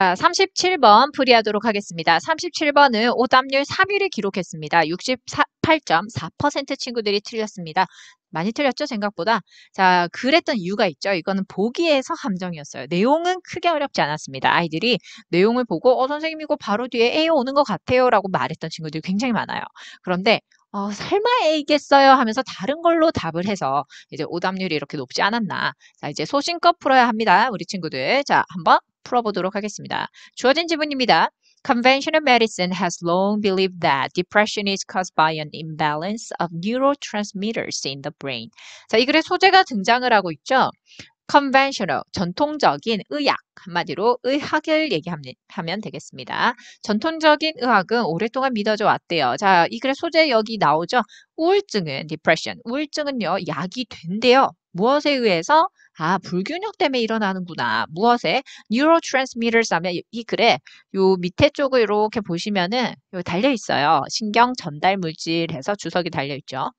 자, 37번 풀이하도록 하겠습니다. 37번은 오답률 3위를 기록했습니다. 68.4% 친구들이 틀렸습니다. 많이 틀렸죠? 생각보다. 자, 그랬던 이유가 있죠. 이거는 보기에서 함정이었어요. 내용은 크게 어렵지 않았습니다. 아이들이 내용을 보고 어 선생님 이거 바로 뒤에 A 오는 것 같아요 라고 말했던 친구들이 굉장히 많아요. 그런데 어, 설마 A겠어요 하면서 다른 걸로 답을 해서 이제 오답률이 이렇게 높지 않았나. 자, 이제 소신껏 풀어야 합니다. 우리 친구들. 자, 한번 풀어보도록 하겠습니다. 주어진 지문입니다. Conventional medicine has long believed that depression is caused by an imbalance of neurotransmitters in the brain. 자, 이글의 소재가 등장을 하고 있죠. conventional, 전통적인 의학, 한마디로 의학을 얘기하면 되겠습니다. 전통적인 의학은 오랫동안 믿어져 왔대요. 자, 이 글의 소재 여기 나오죠? 우울증은, depression, 우울증은요, 약이 된대요. 무엇에 의해서 아 불균형 때문에 일어나는구나. 무엇에 neurotransmitters 하면 이 글에 요 밑에 쪽을 이렇게 보시면은 요 달려 있어요. 신경 전달 물질에서 주석이 달려 있죠.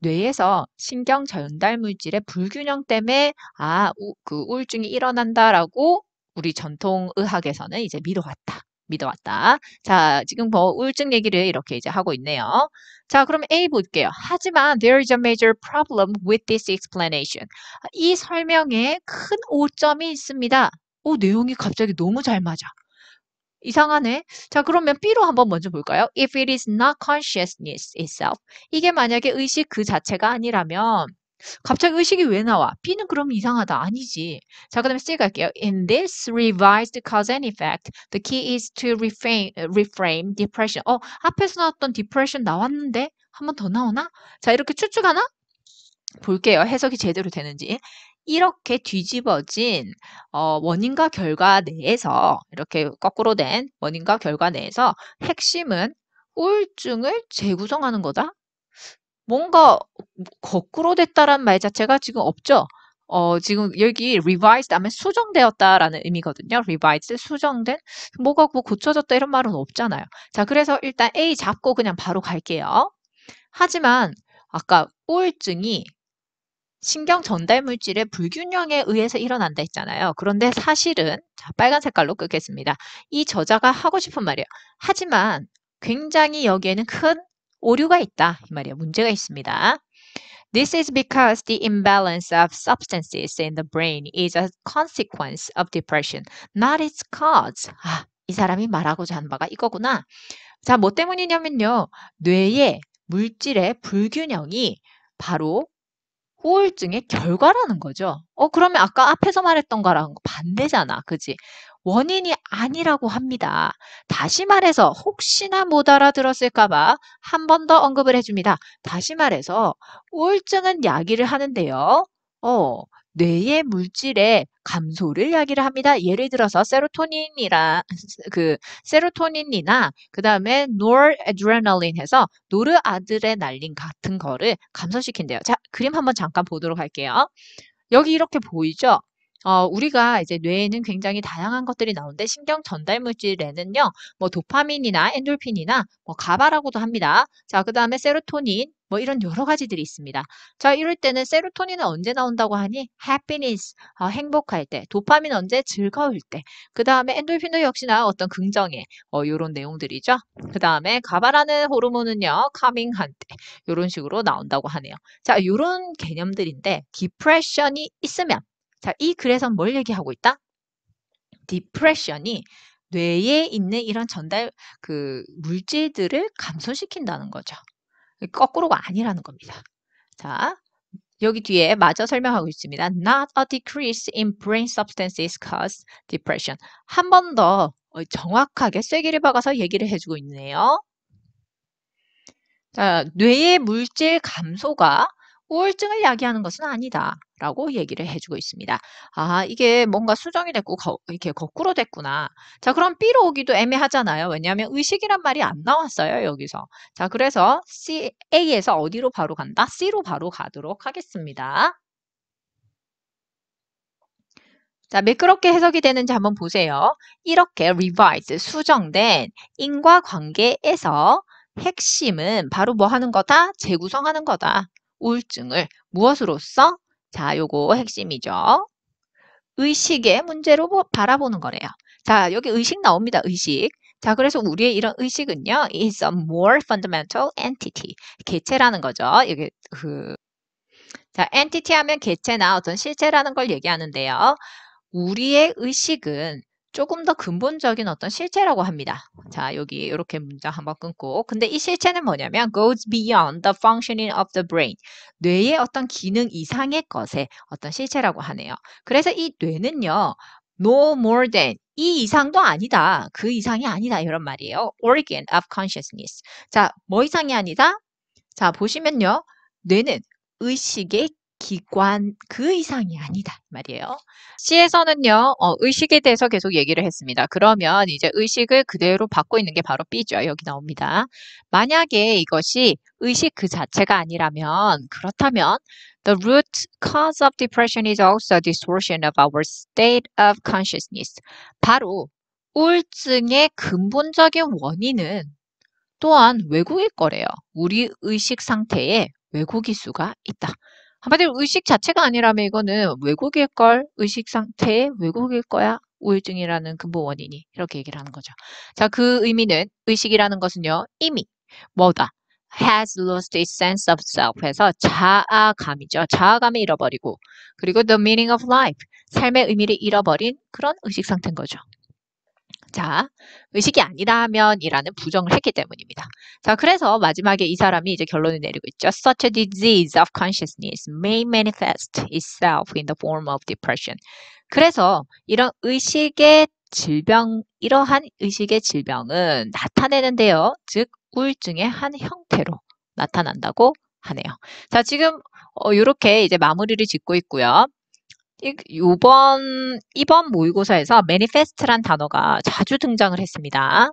뇌에서 신경 전달 물질의 불균형 때문에 아 그 우울증이 일어난다라고 우리 전통 의학에서는 이제 미뤄왔다. 믿어왔다. 자, 지금 뭐 우울증 얘기를 이렇게 이제 하고 있네요. 자, 그럼 A 볼게요. 하지만 there is a major problem with this explanation. 이 설명에 큰 오점이 있습니다. 오, 내용이 갑자기 너무 잘 맞아. 이상하네. 자, 그러면 B로 한번 먼저 볼까요? If it is not consciousness itself. 이게 만약에 의식 그 자체가 아니라면 갑자기 의식이 왜 나와? B는 그럼 이상하다. 아니지. 자, 그 다음에 C 갈게요. In this revised cause and effect, the key is to reframe, 어, reframe depression. 어, 앞에서 나왔던 depression 나왔는데 한 번 더 나오나? 자, 이렇게 추측하나? 볼게요. 해석이 제대로 되는지. 이렇게 뒤집어진 어, 원인과 결과 내에서 이렇게 거꾸로 된 원인과 결과 내에서 핵심은 우울증을 재구성하는 거다. 뭔가 거꾸로 됐다란 말 자체가 지금 없죠. 어, 지금 여기 revised 하면 수정되었다라는 의미거든요. revised, 수정된, 뭐가 뭐 고쳐졌다 이런 말은 없잖아요. 자, 그래서 일단 A 잡고 그냥 바로 갈게요. 하지만 아까 우울증이 신경 전달 물질의 불균형에 의해서 일어난다 했잖아요. 그런데 사실은 자, 빨간 색깔로 끄겠습니다. 이 저자가 하고 싶은 말이에요. 하지만 굉장히 여기에는 큰 오류가 있다. 이 말이에요. 문제가 있습니다. This is because the imbalance of substances in the brain is a consequence of depression, not its cause. 아, 이 사람이 말하고자 하는 바가 이거구나. 자, 뭐 때문이냐면요. 뇌의 물질의 불균형이 바로 우울증의 결과라는 거죠. 어, 그러면 아까 앞에서 말했던 거랑 반대잖아. 그지? 원인이 아니라고 합니다. 다시 말해서 혹시나 못 알아들었을까봐 한 번 더 언급을 해줍니다. 다시 말해서 우울증은 야기를 하는데요. 어, 뇌의 물질의 감소를 이야기를 합니다. 예를 들어서 세로토닌이라 그 세로토닌이나 그다음에 노르아드레날린 해서 노르아드레날린 같은 거를 감소시킨대요. 자, 그림 한번 잠깐 보도록 할게요. 여기 이렇게 보이죠? 어, 우리가 이제 뇌에는 굉장히 다양한 것들이 나오는데 신경 전달 물질에는요, 뭐 도파민이나 엔돌핀이나 뭐 가바라고도 합니다. 자, 그 다음에 세로토닌, 뭐 이런 여러 가지들이 있습니다. 자, 이럴 때는 세로토닌은 언제 나온다고 하니? happiness, 어, 행복할 때, 도파민 언제? 즐거울 때, 그 다음에 엔돌핀도 역시나 어떤 긍정의 어, 요런 내용들이죠. 그 다음에 가바라는 호르몬은요, 카밍한 때, 요런 식으로 나온다고 하네요. 자, 요런 개념들인데, 디프레션이 있으면 자, 이 글에선 뭘 얘기하고 있다? d e e p r s s i o n 이 뇌에 있는 이런 전달 그 물질들을 감소시킨다는 거죠. 거꾸로가 아니라는 겁니다. 자, 여기 뒤에 마저 설명하고 있습니다. Not a decrease in brain substances cause depression. 한 번 더 정확하게 쐐기를 박아서 얘기를 해주고 있네요. 자, 뇌의 물질 감소가 우울증을 야기하는 것은 아니다. 라고 얘기를 해주고 있습니다. 아, 이게 뭔가 수정이 됐고, 거, 이렇게 거꾸로 됐구나. 자, 그럼 B로 오기도 애매하잖아요. 왜냐하면 의식이란 말이 안 나왔어요, 여기서. 자, 그래서 C, A에서 어디로 바로 간다? C로 바로 가도록 하겠습니다. 자, 매끄럽게 해석이 되는지 한번 보세요. 이렇게 revised, 수정된 인과관계에서 핵심은 바로 뭐 하는 거다? 재구성하는 거다. 우울증을 무엇으로써? 자, 요거 핵심이죠. 의식의 문제로 바라보는 거래요. 자, 여기 의식 나옵니다. 의식. 자, 그래서 우리의 이런 의식은요, is a more fundamental entity. 개체라는 거죠. 이게 그 자, entity 하면 개체나 어떤 실체라는 걸 얘기하는데요. 우리의 의식은 조금 더 근본적인 어떤 실체라고 합니다. 자, 여기 이렇게 문장 한번 끊고. 근데 이 실체는 뭐냐면 goes beyond the functioning of the brain. 뇌의 어떤 기능 이상의 것에 어떤 실체라고 하네요. 그래서 이 뇌는요. no more than 이 이상도 아니다. 그 이상이 아니다. 이런 말이에요. organ of consciousness. 자, 뭐 이상이 아니다? 자, 보시면요. 뇌는 의식의 기관 그 이상이 아니다 말이에요. C에서는요 어, 의식에 대해서 계속 얘기를 했습니다. 그러면 이제 의식을 그대로 받고 있는 게 바로 B죠. 여기 나옵니다. 만약에 이것이 의식 그 자체가 아니라면 그렇다면 The root cause of depression is also distortion of our state of consciousness. 바로 우울증의 근본적인 원인은 또한 외국일 거래요. 우리 의식 상태에 왜곡 기수가 있다. 한마디로 의식 자체가 아니라면 이거는 외국일 걸, 의식 상태외국일 거야. 우울증이라는 근본 그 원인이 이렇게 얘기를 하는 거죠. 자, 그 의미는 의식이라는 것은요. 이미 뭐다? has lost its sense of self 해서 자아감이죠. 자아감을 잃어버리고 그리고 the meaning of life 삶의 의미를 잃어버린 그런 의식 상태인 거죠. 자, 의식이 아니다 하면 이라는 부정을 했기 때문입니다. 자, 그래서 마지막에 이 사람이 이제 결론을 내리고 있죠. Such a disease of consciousness may manifest itself in the form of depression. 그래서 이런 의식의 질병, 이러한 의식의 질병은 나타내는데요. 즉, 우울증의 한 형태로 나타난다고 하네요. 자, 지금 어, 이렇게 이제 마무리를 짓고 있고요. 이번 이번 모의고사에서 manifest란 단어가 자주 등장을 했습니다.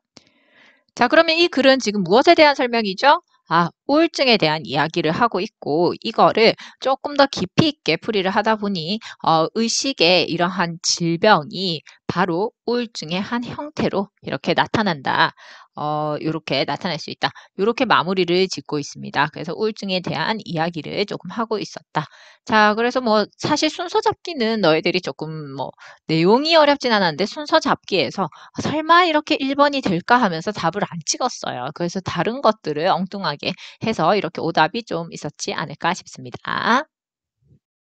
자, 그러면 이 글은 지금 무엇에 대한 설명이죠? 아, 우울증에 대한 이야기를 하고 있고 이거를 조금 더 깊이 있게 풀이를 하다 보니 어, 의식의 이러한 질병이 바로 우울증의 한 형태로 이렇게 나타난다. 어, 이렇게 나타날 수 있다. 이렇게 마무리를 짓고 있습니다. 그래서 우울증에 대한 이야기를 조금 하고 있었다. 자, 그래서 뭐 사실 순서 잡기는 너희들이 조금 뭐 내용이 어렵진 않았는데 순서 잡기에서 어, 설마 이렇게 1번이 될까 하면서 답을 안 찍었어요. 그래서 다른 것들을 엉뚱하게 해서 이렇게 오답이 좀 있었지 않을까 싶습니다.